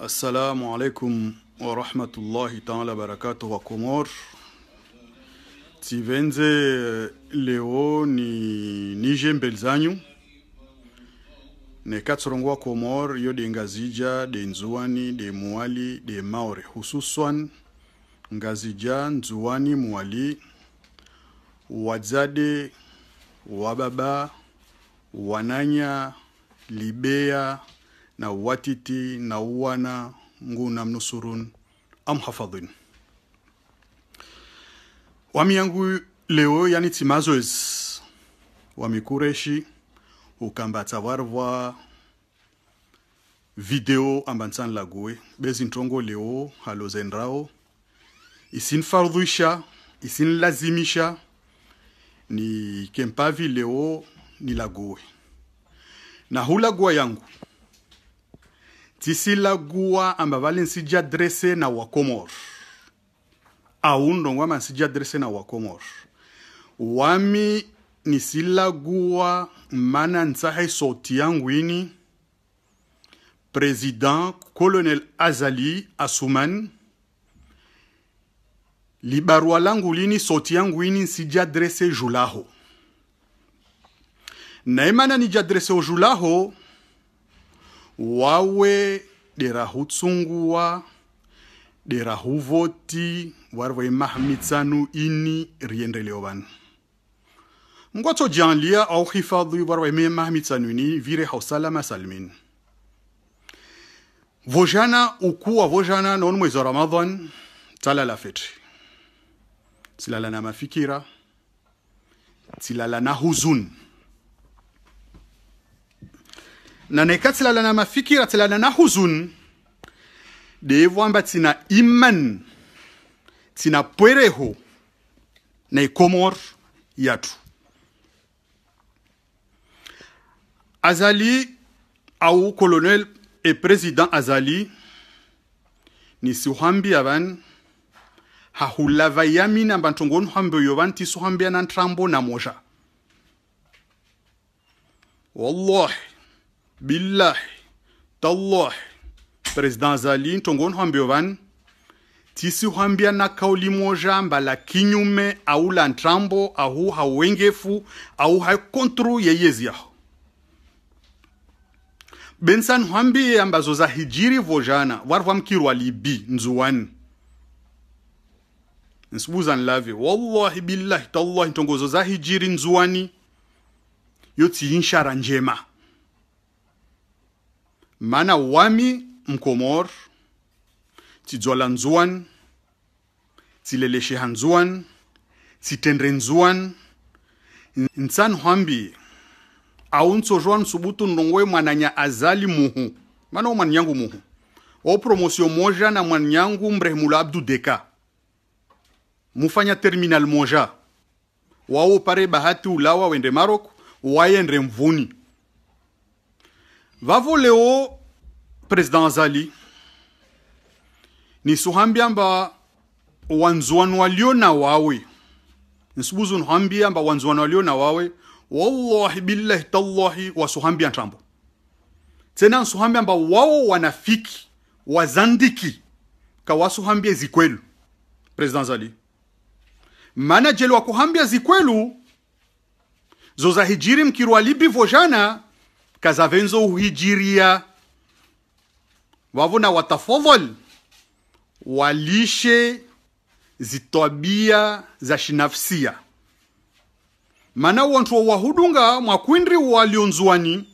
assalamu alaikum wa rahmatullahi taala barakatuh wa komor tivenze leo ni nije mbeli zanyu wa komor yo de de ngazija nzuani de denzuwani de maore hususwan ngazija nzuwani mwali wadzade wababa wananya libea na watiti na wana nguna mnusurun am hafadhin wami yangu leo yani timazoez wamikureshi ukambata varva video ambantsan lague ntongo leo halozendrao isin isinlazimisha ni kempavi leo ni lague na hulagua yangu tisilagua guwa ambavali nsija drese na wakomor au ndongo ama drese na wakomor wami nisila guwa mana nsahe soti yangu ini president colonel azali asuman libarua langu lini soti yangu ini nsija drese julaho na imana nija drese wawe dera hutsunguwa dera huvoti warwaimahamitsanu ini riendeleo vanu ngwato janlia au hifadhi ini vire hausalama salmin vojana ukuwa vojana naoni mwezi wa ramadhan talala fetri tilala na mafikira tilala na huzuni na neka mafikira tilala e na huzun e devo tsina tina iman tina pwereho na ikomor yatu azali au colonel e president azali ni suhambia van hahulava yamina bantu ngonu hambeyo vanti suhambia na ntrambo na moja wallahi billahi tallahi président zali ntongo nhwambio tisi tisihwambia na kauli moja mbala kinyume au la ntrambo ahu hauwengefu au hakontru yeyezi yaho bensa nhwambie ambazo za hijiri vojana varva mkirwa libi nzuwani nsibuza nlave wallahi billahi tallahi ntongozo za hijiri nzuwani yo tsiinshara njema mana ho amy mkomor tsy joalanjoany tsy lelesehanjoany tsy tendrenjoany ntsany hambi auntsozhoany subutun rongoe mwananya azali muhu mana o mwananyangu muhu o promosio moja na mwananyangu mrehemula abdu deka mufanya terminal moja wao pare bahati ulawa wende maroko waende mvuni vavuleo président zali nisuhambia mba wanzuwanu walio na wawe nsubuzu nuhambia mba wanzuwanu walio na wawe wallahi billahi tallahi wasuhambia ntambo tena nsuhambia mba wao wanafiki wazandiki kawasuhambia zikwelu president zali manajeli wakuhambia zikwelu zozahijiri kirwa libi vojana venzo uhijiria wavona watafovol walishe zitwabia za shinafsia mana wanthu wahudunga mwakwindri nsosubutu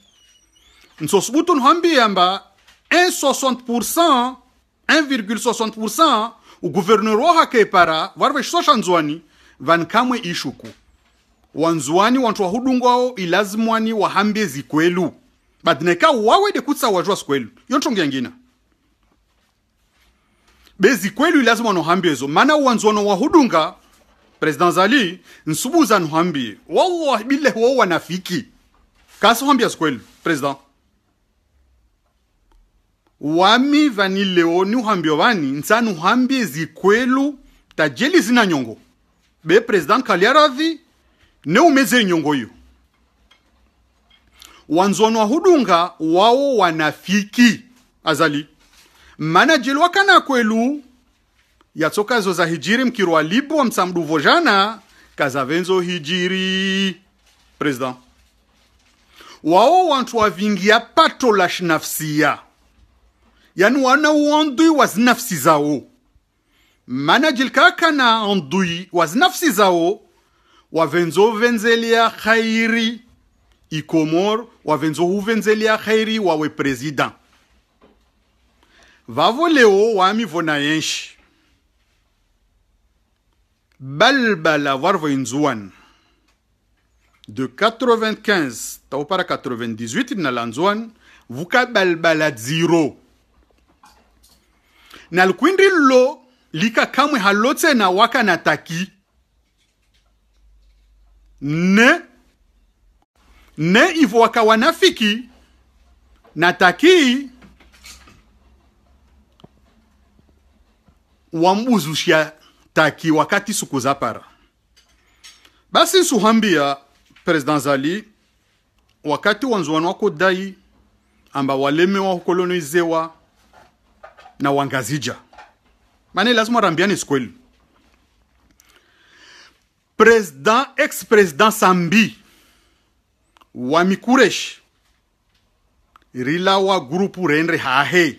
nsosibutu nhambiyamba 1.60% 1.60% uguverner wahakepara varivexisosha nzuani vanikamwe ishuku wanzwani wanthu wahudungwawo ilazimwani wahambye zikwelu badineka wawede kutsa wajwa sikwelu yonthongo yangina bezi kweli lazima nohambie zo maana wanzono wahudunga president zali nsubuza nohambie wallahi billahi wao wanafiki kasohambia sikweli president wami vanileo ni uhambio vani nsani uhambie zikwelu tajeli zina nyongo be president kaliaravi neumeze nyongoyo wanzonwa hudunga wawo wanafiki azali manajeli wakana kwelu zo za hijiri mkirwa libwa msamduvo jana kazavenzo hijiri president wawo wantu wavingia pato la shinafsia yani wanauondui wazinafsi zawo manajeli kakana ondui wazinafsi zawo Wa venzo venzele a khayri i komor, wa venzo ou venzele a khayri wa we prezidan. Vavole ou, wami vonayenshi. Balbala warwe nzwan. De katrovenkens, ta wapara katroven dizwit ina lan zwan, vuka balbala ziro. Nal kwinri lo, li ka kamwe halote na wakan ataki, ne ne hivyo wakawa nafiki na takii wambuzushia taki wakati suku za para basi nsuhambia president zali wakati wanzwanu wako amba walemewa hukolonizewa na wangazija mane lazima rambiani sikweli Président, ex-président Sambi wa Mikureshi rilawa groupe renre hahe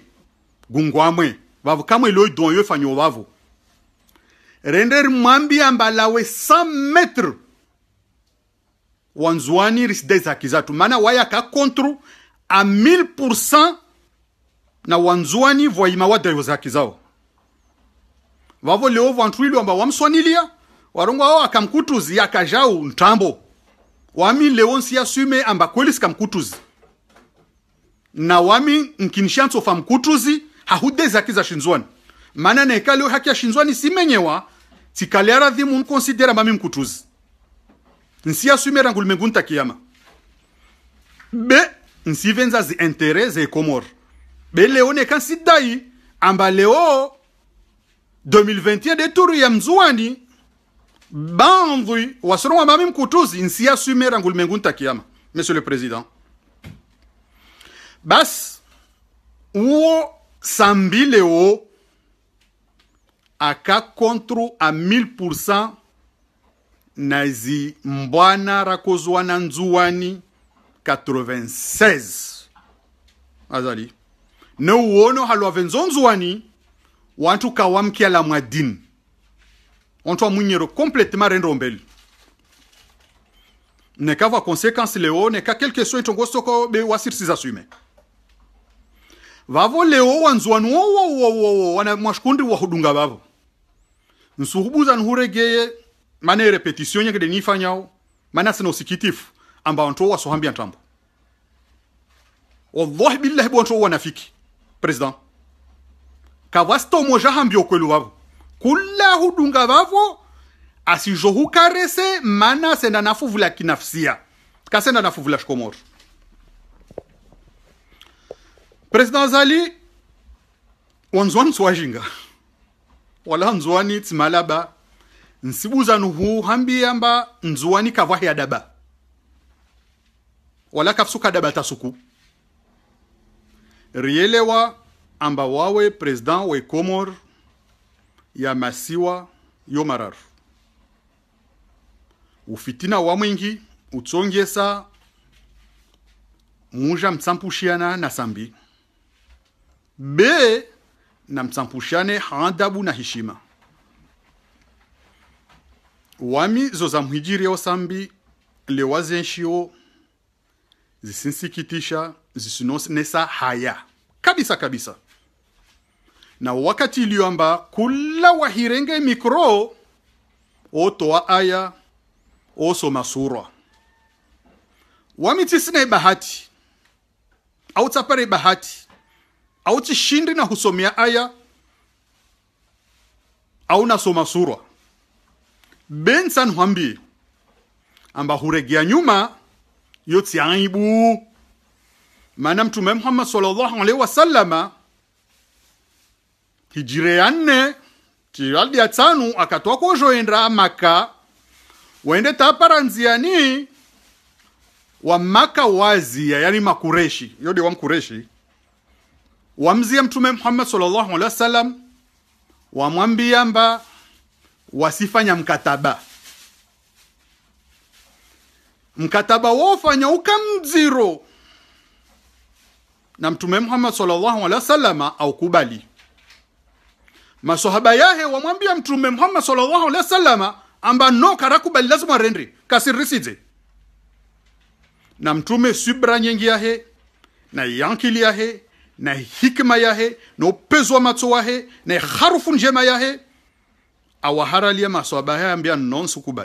gungwamwe vavu kamwe loi don yo fanyo vavu rende mambi ambalawe 100 mètres wanzwani risidaiza haki zatu maana waya kakontru a 1000 na wanzwani voyima wa dayo zakizao vavo leo vantu wamba wamswanilia warungu wao akamkutuzi akajau ntambo wami lewonsi sume amba kweli sikamkutuzi na wami nkinishansofa mkutuzi hahudezi haki za shinzwani maana nekaleo haki ya shinzwani simenyewa sikalearadhi munkonsidera mami mkutuzi sume nsiyasumera ngulumengu ntakiyama be nsivenza ziintere zekomor be leo neka sidai amba leo 2021 deturu ya mzuwani bandhi wasono wa mami mkutuzi nsiya sumera ngulumengu ntakiyama monsieur le président basi uwo sambilewo aka contre a 1000 na zi mbwana rakozwa na nzuwani 96 azali ne uwono halwave nzo nzuwani wantu kawamkiala mwa dini complètement munhero ne ka va conséquence oh, oh, oh, leo ka quelque soit itongo ko be wasirisiza swime vavo leo wo wo wana mwashikundi wahudunga vavo nsuhubuza nhuregeye mana e repetition nyengede niifanyao mana sina usikitifu amba wantu wasuhambia ntambo wallahi billahi bwantu wanafiki president kavasitomoja hambia ukwelu vavo kula hudunga vavo asijohukarese mana senda nafuvula kinafsia kasenda nafuvula shikomoto president zali wanzwani tswajinga wala nzwani tsimalaba nsibuzanuhu hambiyamba nzuwani kavwahya daba wala kafsuka daba tasuku riyelewa amba wawe president we komor ya masiwa mararu ufitina wa mwingi utsongesa muja mtsampushiana na sambi be na mtsampushane hadabu na hishima wami zo zamhijirio sambi lewazenshiwo zisinsikitisha zisinonesa haya kabisa kabisa na wakati iliyoamba kulla wahirenge mikro otoa aya osoma sura wamitisine ibahati au tsapare ibahati au tishindi na husomia aya au nasoma sura bensan hwambie amba huregea nyuma yotsiaibu maana mtume muhammad sallallahu alaihi wasallama hijire ya nne cialdi ya tsanu akatwa kozhoenda maka wende tapara nziani wamaka wazia yani makureshi yode wa mkureshi wamzia mtume muhammad sallallahu alaihi wasallam wamwambia mba wasifanya mkataba mkataba wofanya ukamziro na mtume muhammad sallallahu alaihi wasallama aukubali masohaba yahe wamwambia mtume muhammad sallallahu alaihi wasallama amba no karakubali lazima arendre kasirisidze na mtume subra nyengi yahe na yankili yahe na hikma yahe na upezo wa matso wahe na harufu njema yahe awaharalia masahaba yahe ambia nonsu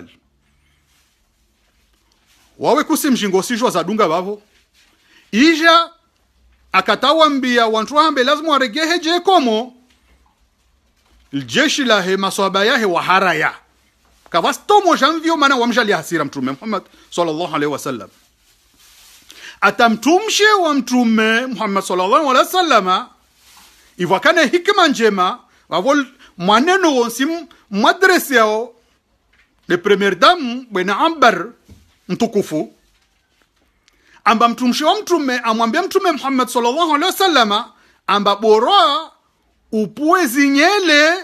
wawe kusi mjingo sijwa zadunga vavo ija akatawambia wantu ambe lazima waregehe jekomo ljeshi lahe maswaba yahe waharaya kavastomozhamvyo mana wamjali hasira mtume muhammad sallallahu alaihi wasallam atamtumshe wa mtume muhammad sallallahu alaihi wasallama ivwakane hikima njema vavo mwaneno wonsi mwadresi yao le premier dame bwene ambar mtukufu amba mtumshe wa mtume amwambia mtume muhammad sallallahu alaihi wasallama amba boroa upuwe zinyele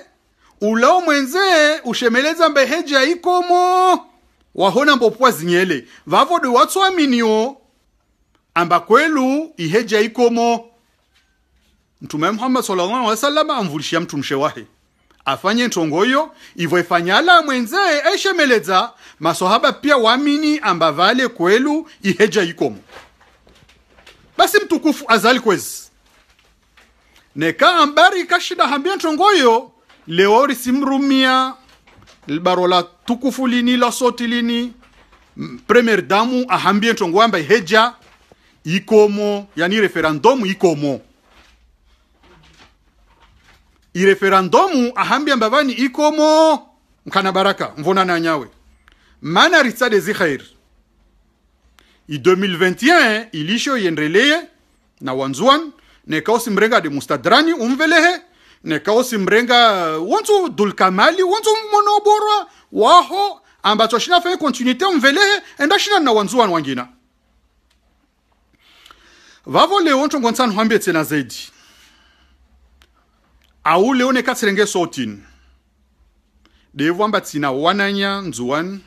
ulao mwenze ushemeleza mbeheja ikomo wahona mbopua zinyele vavodo watswaminio amba kwelu iheja ikomo mtume muhammad sallallahu alaihi wasallam amvulishia mtu wahe afanye ntongoyo ivo ifanyala mwenze eshemeledza masohaba pia wamini amba vale kwelu iheja ikomo basi mtukufu azali kwezi ambari kashida hambia ntongoyo leori simrumia libaro la tukufu lini la soti lini premier damu ahambie ntongo yamba iheja ikomo yani referandomu ikomo ireferandomu ahambia mbavani ikomo mkana baraka mvona nanyawe mana ritsade zikhair i 2021 ilisho yendeleye na wanzuan neka usimrenga de mustadrani umvelehe neka usimrenga uh, wonzu dulkamali wonzu monoborwa waho ambacho shina fe continuité umvelehe enda shina na wanzuwanu wangina vavo le ntongo ntsanu hambetse na zedi au le one katsirenge sotin devu amba tsina wananya nzuwan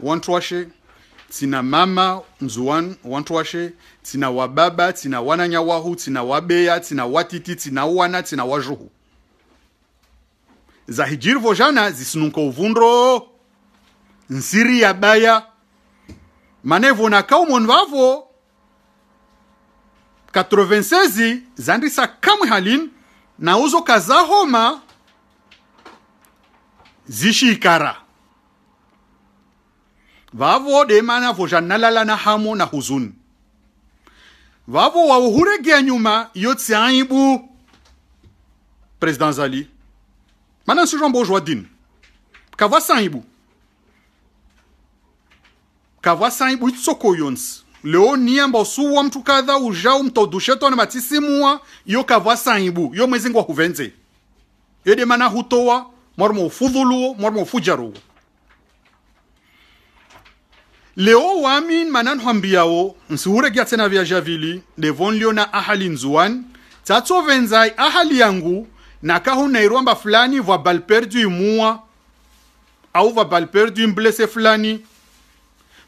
wantwashe tsina mama nzuwan wantwashe tina wababa tina wananyawahu tina wabeya tina watiti tina wana tina za hijiri vojana zisinunka uvundro nsiri ya yabaya manevona kaumoni vavo 96 zandisa kamwe halin na uzo kazahoma zishikara vavo demana vozhanalala na hamo na huzuni vavo wauhuregea nyuma iyo tsiaibu president zali mana nsijombo ojwa dini kava saibu kava saibu itsoko yonsi leo niemba usuwa mtu kadha ujau mtodushetone matisimua iyo kava saibu iyo mwezingu wakuvenze yede mana hutowa mwarimo ufudhuluwo mwarimo ufujaruwo leo wami wamin mananhwambiyawo nsiwurekia tsena vya javili devon liona ahali nzuan nzuwan venzai ahali yangu na na kahu nakahunairwamba fulani vwa balperdu imua au vwa balperdu imblese fulani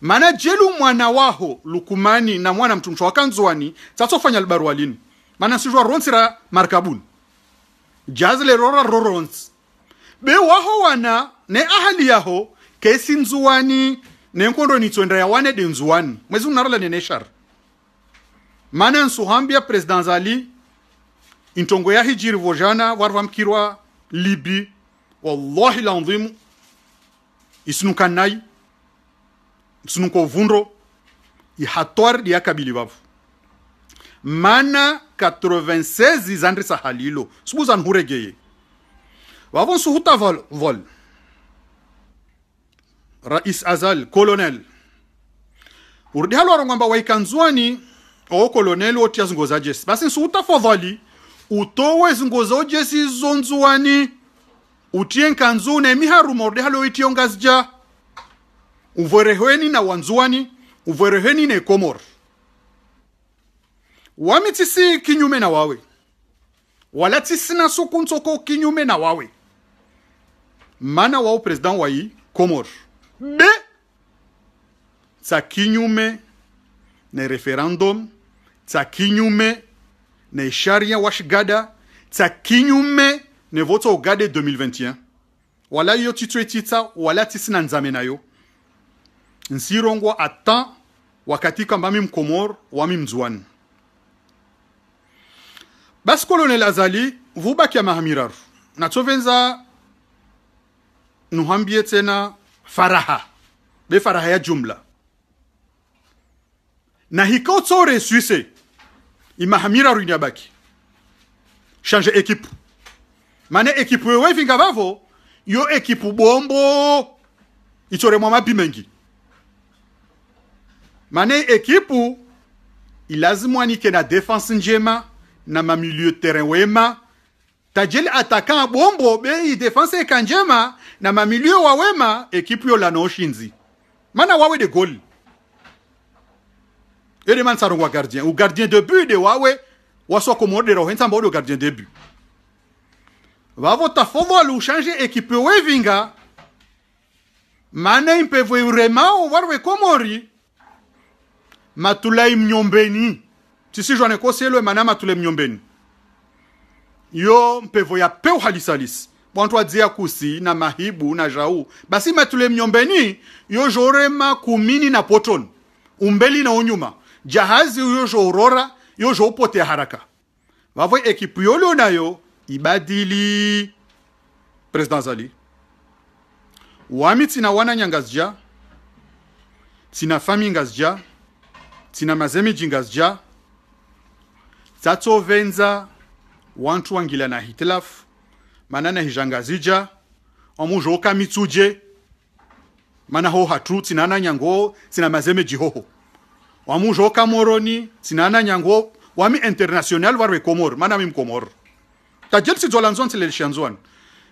mana jelu mwana waho lukumani na mwana mtumsha wakanzuwani fanya libarua walini mana nsizhwa ronsira markabun jazle rora rorons be waho wana ne ahali yaho kesi nzuani ya nitsoendra de denzuwani mwezi unarala neneshara mana nsuhambia president zali intongo ya hijiri vojana vari mkirwa libi wallahi lanzimu isinuka nai isinuka uvundo ihatwari diyakabili vavu mana 96 zandri sahalilo sibuza nhuregeye vavo nsuhuta vol, vol rais azal colonel urudi halo arongwamba waikanzwani oo colonel wotia zingo za jesi basi nsu utafadhali utowe zingo za jesi zonzuwani utie nkanzu ne miharuma urudi halo itie ngazija uverehweni na wanzuwani uverehweni ne komor wamitisi kinyume na wawe wala tisina sukuntsoko kinyume na wawe mana wao president wai komor B za kinyume na referendum, za kinyume na sharia ya washgada, za kinyume na vote ugade 2021 wala yo titwe tita wala tisina nzame nayo nsirongwa ata wakati kamba mi mkomor wami mzwan basi kolonel azali vubaki ya mahamiraru natovenza nuhambie tena faraha be faraha ya jumla na hiko tsore suisse imahamira ruini abaki change ekipu mane ekipu wewe vinga vavo yo ekipu bombo mwa mapi mengi mane ekipu ilazimwanike na defense njema na mamilieu terrain wema tajeli ataka bombo be defense eka njema na mamilio wawema ekipu yolana oshinzi mana wawe de goli ere man sarongwa gardien o gardien de but de wawe wasokomodera ohensamba ode o gardien de but vavota fovoala ushange ekipe wevinga mana impevwe uremao warwe komori matulai mnyombeni tisijwane koselwe mana matulai mnyombeni yo mpevo ya peu halisi bwanthu adziya kusi na mahibu na jau basi matule mnyombeni yozhorema kumini na poton umbeli na unyuma jahazi yozhourora yozhoupote haraka vavo ekipu yolio nayo ibadili president zali wami tsina wananyangazija tina tsina faminga zja tsina mazemijinga tsatsovenza wantu wangila na hitilafu manana hijanga zija omujoka mitsuje mana ho hatu tsinana nyango tsina mazeme jihoho wamujoka moroni tsinana nyango wami international warwe komor mana mi mkomor tajel sidzola nzon tsilelishanzwan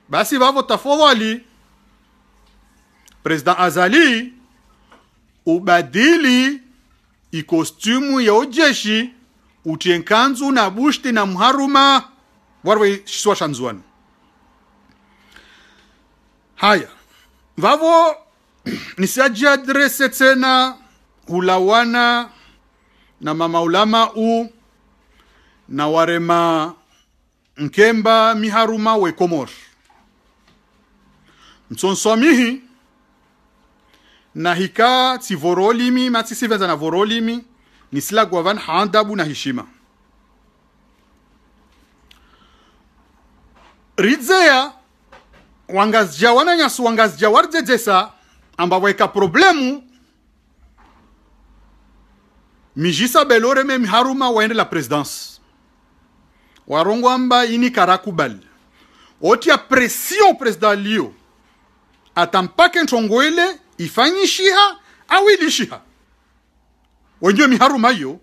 basi vavo tafadhali president azali ubadili ikostumu ya ojeshi utienkanzu na bushti na mharuma warwe shiswa shanzwana haya vavo nisiajiadrese tena hulawana na mamaulama u na warema nkemba miharuma wekomor mtsonsomihi na hika tivorolimi matisivenza na vorolimi van handabu na hishima ridzeya wangazija wananyasu wangazija waridzedzesa amba waika problemu mijisa belore memi waende la présidence warongo amba ini karakubali otia presio president lio atampake ntongo ile ifanyishiha au ilishiha wenjwe miharuma iyo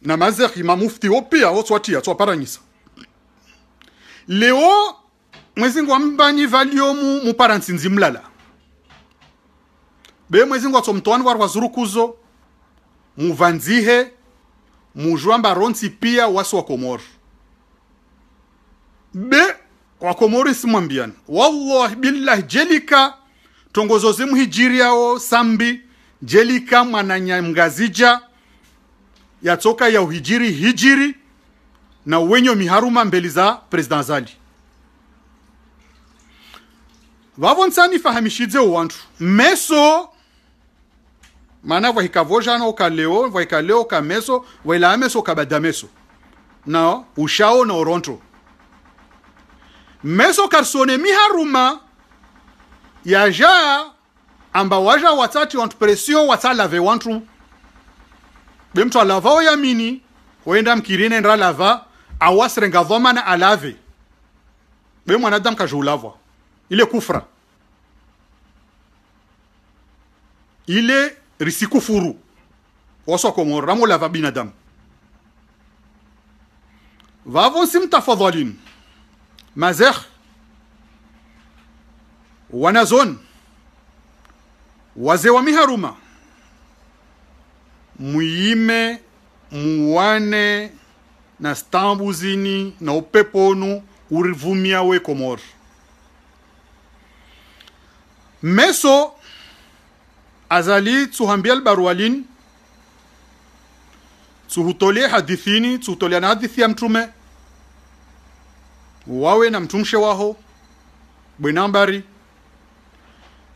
na mazekhi mamufti wo pia wotswatia tsoparanyisa leo mwezingu mbani valiomu muparantsi nzimlala be mwezingu atso mtowani wari wazurukuzo muvanzihe muzhwamba rontsi pia wasi wa komoro be wakomoro isimwambiana wallah billahi jelika tongozo zimu sambi jelika mwananyamgazija yatsoka ya uhijiri hijiri na wenyo miharuma mbeli za president zali vavontsanifahamishidze uwandu mmeso maana vwahikavozhana ukaleo vwahikaleo ukameso vailaa meso ukabada meso na ushao na oronto meso karisone miharuma yazhaa amba waja watsati wantu presio watsalave wantu bemtu alavao yamini oenda mkirine ndralava vomana alave be mwanadamu kazhoulavwa ile kufra, ile risikufuru wasokomora ramolava binadamu vavo simtafadhalin mazekh wanazon wazee wa miharuma muyime muwane na stambuzini na upeponu urivumia we komori meso azali tsuhambia lbarualini tsuhutolie hadithini tsuhutolia na hadithi ya mtume wawe na mtumshe waho bwenambari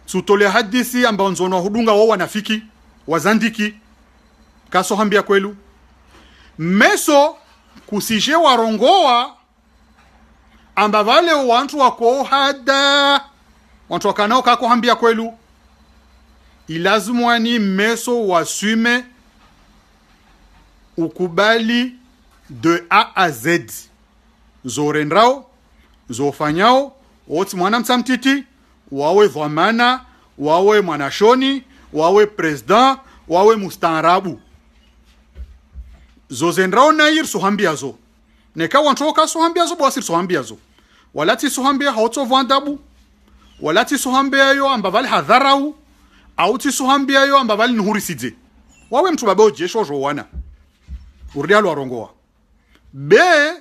tsuhutolia hadisi ambao nzono wahudunga wao wanafiki wazandiki kasohambia kwelu meso kusije warongoa amba vale wantu wako hada ontwakana okakuhambia kwelu ilazimwani meso wasume ukubali de a a z zorendrao zofanyao oti mwana mtsamtiti wawe vamana wawe mwanashoni wawe president wawe mustaarabu zozendrao nayir suhambiazo neka wantu okasuhambiazo bwasir suhambiazo walati suhambia haotso vandabu wala tisuhambeyo amba hadharau au tisuhambeyo amba valinihuriside wawe mntu baba wana zvowana uridalo warongowa be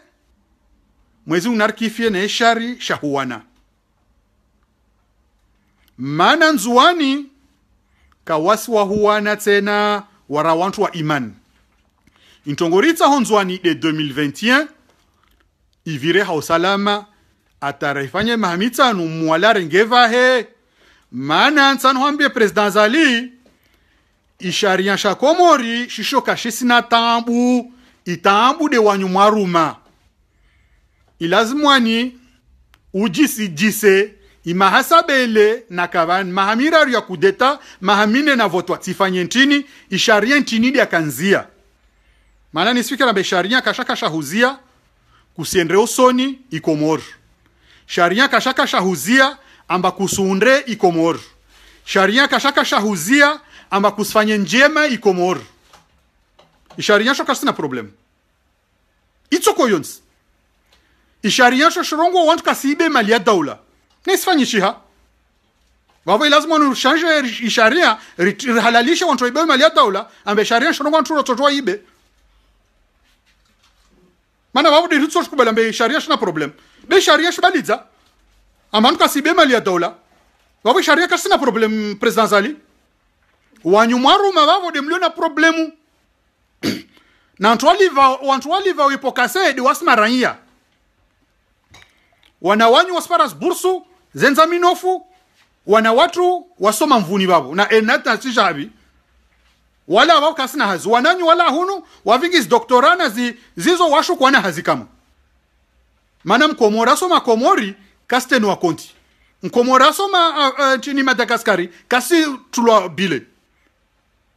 mwezi na neeshari shahuwana mana nzuwani kawasi wahuwana tsena wara wantu wa iman intongoritsaho nzuwani de 2021 ivire hausalama ataraifanya mahamisano mwalare ngevahe antsano nsanhwambie president zali ishariya shakomori shishoka shisina tambu itambu de wanyu mwaruma ilazimwani ujisijise imahasabele na kavani mahamiraru ya kudeta mahamine na voto sifanye ntini isharia ntini ntinidi akanzia maana nisfikira mbe isharia kashakashahuzia kusiendre usoni ikomoru sharia kashakashahuzia amba kusunde ikomoru sharia kashakashahuzia amba kusifanye njema ikomor isharia sho kasina problem itsoko yonsi isharia sho shirongo wantu kasiibe mali ya daula nesifanyishiha vavo lazima nushanje isharia rihalalishe wantu ibe mali ya daula ambe sharia shirongo wantu rototoa ibe mana vavudiri tsoxikubela mbeixari ya na problem bexari ya xivalitsa amhanu kasi mali ya dola vavexari ya kasi na problem president zali wanyu mwaruma vavode mlio na problemu nantu waliva wantu waliva wipokasedi wasimaranya wana wanyu wasiparas bursu zenza minofu wana watu wasoma mvuni vavo na enatna tixavi wala kasina hazi wananyu wala hunu wavingizi doktorana zi, zizo washukwana hazi kama mana soma komori kaste wa konti nkomorasoma soma uh, uh, madagaskari kasi tulwa bile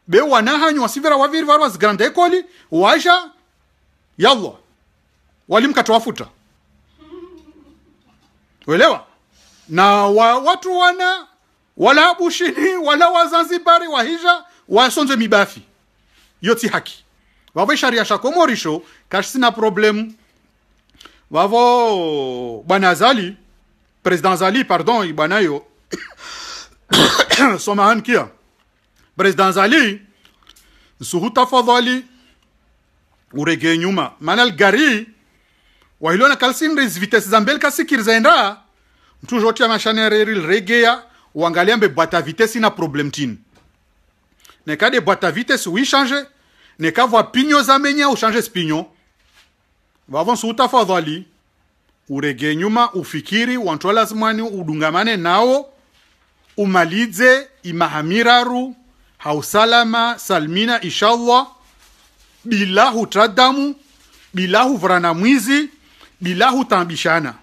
be wanahanyu wasivira waviri vari wazigranda ekoli waja yalla walimkata wafuta welewa na wa, watu wana wala bushini wala wazanzibari wahija wasonzwe mibafi yotsi haki vavo sharia shakomorisho kashisina problemu vavo bwana zali president zali pardon ibwanayo somahan kia president zali nsuhu tafadhali uregee nyuma maana lgari wahiliona kalsinriz vitesi za mbele kasikirizaenda mtuzhotia mashanereri lregeya uangalia mbe mbebwata vitesi na problem tini ne ka de boîte à vitesse ou oui changer neka voa pinyo za menya uchange spinyo vavo suutafadhwali urege nyuma ufikiri wantu lazimani udungamane nawo umalize imahamiraru hausalama salmina inshallah bila tradamu, bila huvrana mwizi bila tambishana.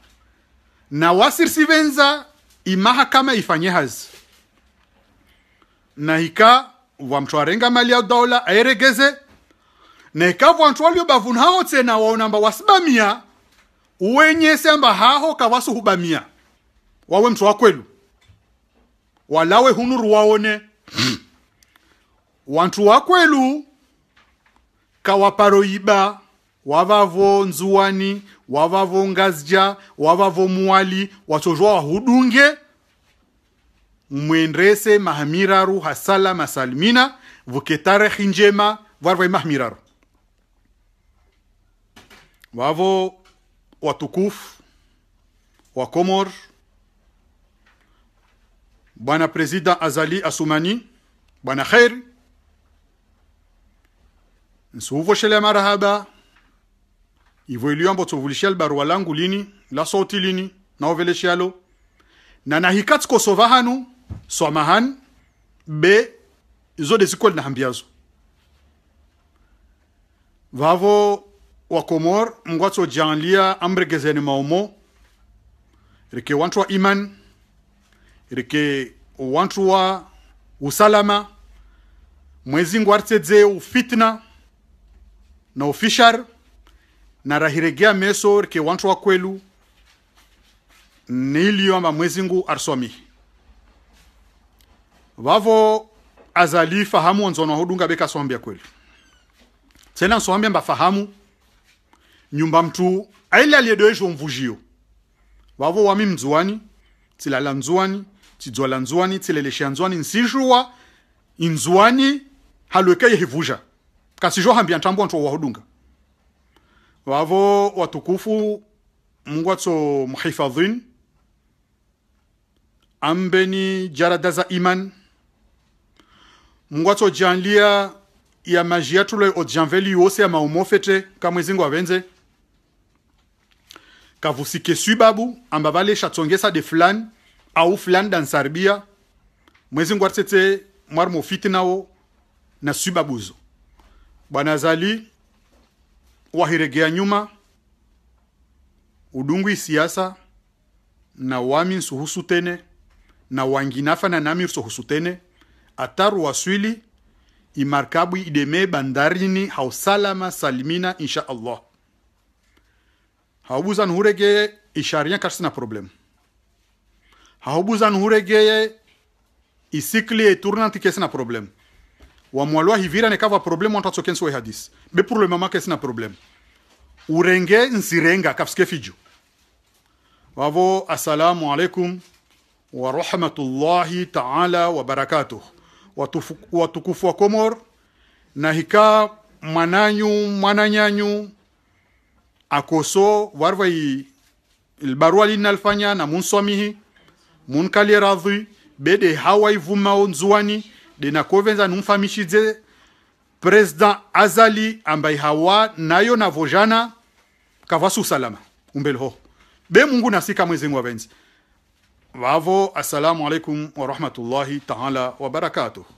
na wasir wasirsivenza imahakama ifanyehazi na hika wamthu renga mali ya dola aeregeze na ikavu wanthu bavunu haho tsena waonamba wasibamia uwenyese amba haho kawasuhubamia wawe mtu wakwelu walawe hunuru waone wanthu wakwelu iba wavavo nzuwani wavavo ngazja wavavo muwali watsozwa wahudunge mwendrese mahamiraru hasala masalmina vuketarehi njema varvai mahamiraru wavo watukufu wa Komor bwana president Azali Asumani bwana kheri nsiuvoshele marahaba ivo iliambo tsovulishia libarua langu lini la sauti lini naoveleshalo na nahikatsikosova hanu swamahan be zode ziko linahambiazo vavo wakomor mngwatso janlia amregezeni maomo rike wantu wa iman rike wantu wa usalama mwezi ngwartsedze ufitna na ufishar na rahiregea meso rike wantu wa kwelu niliyo ama mwezingu ngu arswamihi vavo azali fahamu wanzona hudunga beka ya kweli tena soambia fahamu nyumba mtu aile aliyedoeshwa mvujio vavo wami mzuani tilala nzuani tidzwala nzuani tilelesha nzuani nsijua inzuani halwekeye hivuja kasijo hambia ntambo wantu wahudunga vavo watukufu mungu atso muhifadhin ambeni jarada za iman mungu atsojanliya ya maji o ojanveli yose ya maumofete kamwezingo avenze kavusike swi babu amba valeshatsongesa de flan au fulani dansaribia mwezingo aritsetse mwari mofiti nawo na swi babuzo bwana zali wahiregea nyuma udungu isiasa na wami nsuhusu tene na wanginafa na nami nsuhusu tene ataru waswili imarkabu ideme bandarini hausalama salimina insha allah haubuzan huregeye işariyen karşısına problem haubuzan huregeye isikli eturnanti kesina problem wamwalwa hivira nekava problem wantatsokensiwe hadis be pour le moment kesina problem urenge nsirenga kafsike fijo wavo assalamu alaikum wa rahmatullahi ta'ala wa barakatuh watufu, watukufu wa Komor na hika mwananyu mwananyanyu akoso warvai ilbarua linalfanya na munsomihi munkali radhi bede hawa ivumao nzuani dena kovenza numfamishize president azali ambaye hawa nayo vojana kavasu salama umbelho be mungu nasika mwezengu wavenzi برافو السلام عليكم ورحمه الله تعالى وبركاته